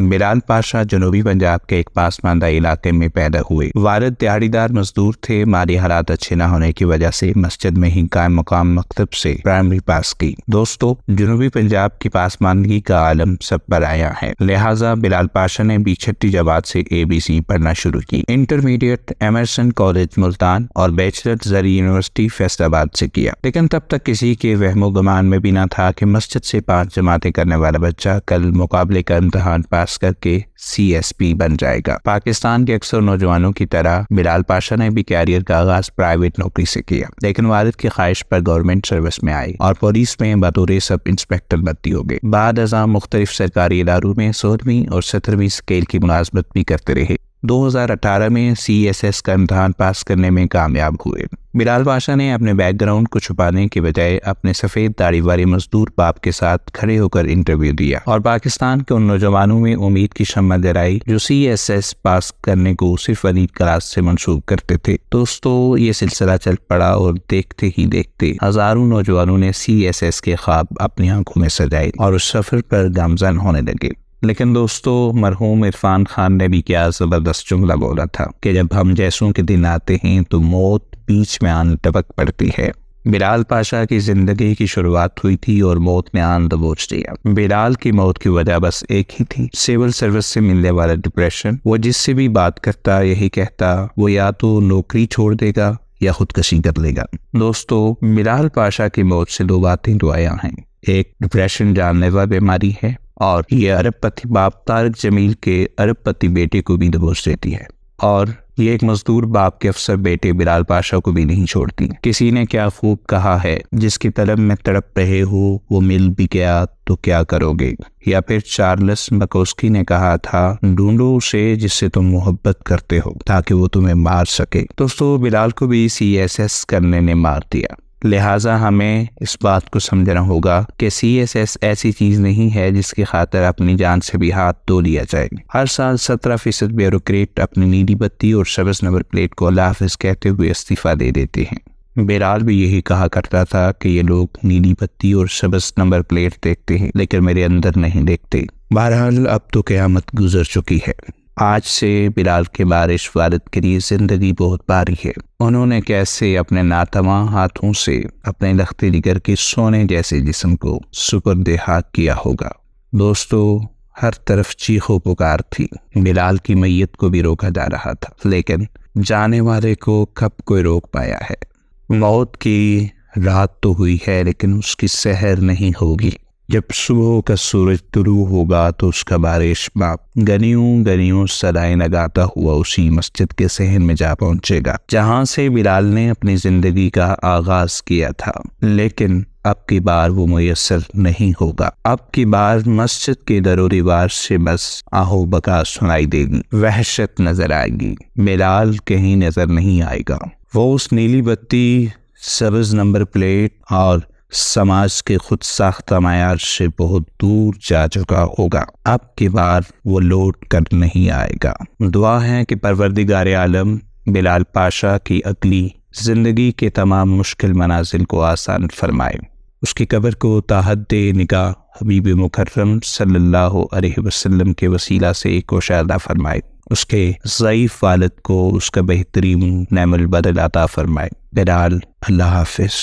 बिलाल पाशा जनूबी पंजाब के एक पासमानदा इलाके में पैदा हुए वारद दिहाड़ीदार मजदूर थे माली हालात अच्छे न होने की वजह से मस्जिद में ही कायम मकाम मकतब से प्राइमरी पास की दोस्तों जनूबी पंजाब की पासमानदगी का आलम सब पर आया है लिहाजा बिलाल पाशा ने बीछट्टी जवाब से ए बी सी पढ़ना शुरू की इंटरमीडिएट एमरसन कॉलेज मुल्तान और बैचलर जरी यूनिवर्सिटी फैसलाबाद से किया लेकिन तब तक किसी के वहमो गमान में भी ना था की मस्जिद से पांच जमाते करने वाला बच्चा कल मुकाबले का इम्तहान पास पास करके सीएसपी बन जाएगा पाकिस्तान के अक्सर नौजवानों की तरह बिलाल पाशा ने भी कैरियर का आगाज प्राइवेट नौकरी से किया लेकिन वालिद की ख्वाहिश पर गवर्नमेंट सर्विस में आई और पुलिस में बतौर सब इंस्पेक्टर भर्ती हो गए बाद अजाम मुख्तलिफ सरकारी इदारों में सोलहवीं और सत्रहवीं स्केल की मुलाजमत भी करते रहे 2018 में सी एस एस का इम्तहान पास करने में कामयाब हुए बिलाल पाशा ने अपने बैकग्राउंड को छुपाने के बजाय अपने सफ़ेद दाढ़ी वाले मजदूर बाप के साथ खड़े होकर इंटरव्यू दिया और पाकिस्तान के उन नौजवानों में उम्मीद की शम्मा जराई जो सी एस एस पास करने को सिर्फ अलीद क्लास से मंसूब करते थे दोस्तों ये सिलसिला चल पड़ा और देखते ही देखते हजारों नौजवानों ने सी एस एस के ख्वाब अपनी आंखों में सजाए और उस सफर पर गामजन होने लगे लेकिन दोस्तों मरहूम इरफान खान ने भी क्या ज़बरदस्त जुमला बोला था कि जब हम जैसों के दिन आते हैं तो मौत बीच में आन टपक पड़ती है बिलाल पाशा की ज़िंदगी की शुरुआत हुई थी और मौत ने आन दबोच दिया बिलाल की मौत की वजह बस एक ही थी सिविल सर्विस से मिलने वाला डिप्रेशन वो जिससे भी बात करता यही कहता वो या तो नौकरी छोड़ देगा या खुदकशी कर लेगा दोस्तों बिलाल पाशा की मौत से दो बातें दुआया हैं एक डिप्रेशन जानलेवा बीमारी है और ये अरबपति बाप तारक जमील के अरबपति बेटे को भी दबोच देती है और ये एक मजदूर बाप के अफसर बेटे बिलाल पाशा को भी नहीं छोड़ती किसी ने क्या खूब कहा है जिसकी तलब में तड़प रहे हो वो मिल भी गया तो क्या करोगे या फिर चार्लस मकोस्की ने कहा था ढूंढो उसे जिससे तुम मोहब्बत करते हो ताकि वो तुम्हें मार सके दोस्तों बिलाल को भी सी एस एस करने ने मार दिया लिहाजा हमें इस बात को समझना होगा कि सी एस एस ऐसी चीज़ नहीं है जिसकी खातर अपनी जान से भी हाथ धो लिया जाए हर साल सत्रह फीसद ब्यूरोक्रेट अपनी नीली बत्ती और सबज नंबर प्लेट को अला हाफिज कहते हुए इस्तीफ़ा दे देते हैं बेराल भी यही कहा करता था कि ये लोग नीली बत्ती और सबस नंबर प्लेट देखते हैं लेकिन मेरे अंदर नहीं देखते बहरहाल अब तो क़्यामत गुजर चुकी है आज से बिलाल के बारिश वालद के लिए ज़िंदगी बहुत भारी है उन्होंने कैसे अपने नातवा हाथों से अपने लखते दिगर के सोने जैसे जिसम को सुपर देहा किया होगा दोस्तों हर तरफ चीखों पुकार थी बिलाल की मैयत को भी रोका जा रहा था लेकिन जाने वाले को कब कोई रोक पाया है मौत की रात तो हुई है लेकिन उसकी सहर नहीं होगी जब सुबह का सूरज तुलू होगा तो उसका बारिश बाप गनियों गनियों सदाए लगाता हुआ उसी मस्जिद के सहन में जा पहुंचेगा जहां से बिलाल ने अपनी जिंदगी का आगाज किया था लेकिन अब की बार वो मुयसर नहीं होगा अब की बार मस्जिद के दरोवार से बस आहो बका सुनाई देगी वहशत नजर आएगी बिलाल कहीं नजर नहीं आएगा वो उस नीली बत्ती सबज नंबर प्लेट और समाज के खुद साख्ता मैार से बहुत दूर जा चुका होगा अब की बार वो लौट कर नहीं आएगा दुआ है कि परवरदिगार आलम बिलाल पाशा की अगली ज़िंदगी के तमाम मुश्किल मनाजिल को आसान फरमाए उसकी कब्र को ताहद निगाह हबीब मुकर्रम सल्लल्लाहु अलैहि वसल्लम के वसीला से कोशादा फरमाए उसके ज़यीफ़ वालद को उसका बेहतरीन नमल बदल अता फरमाए बिलाल अल्लाह हाफिज़